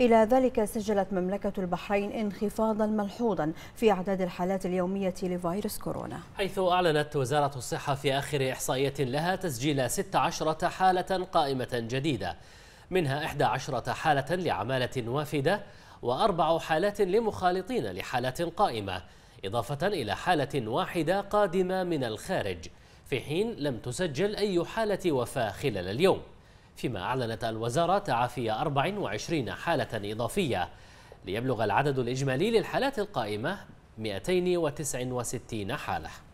إلى ذلك سجلت مملكة البحرين انخفاضا ملحوظا في أعداد الحالات اليومية لفيروس كورونا حيث أعلنت وزارة الصحة في آخر إحصائية لها تسجيل 16 حالة قائمة جديدة منها 11 حالة لعمالة وافدة وأربع حالات لمخالطين لحالات قائمة إضافة إلى حالة واحدة قادمة من الخارج في حين لم تسجل أي حالة وفاة خلال اليوم فيما أعلنت الوزارة تعافي 24 حالة إضافية ليبلغ العدد الإجمالي للحالات القائمة 269 حالة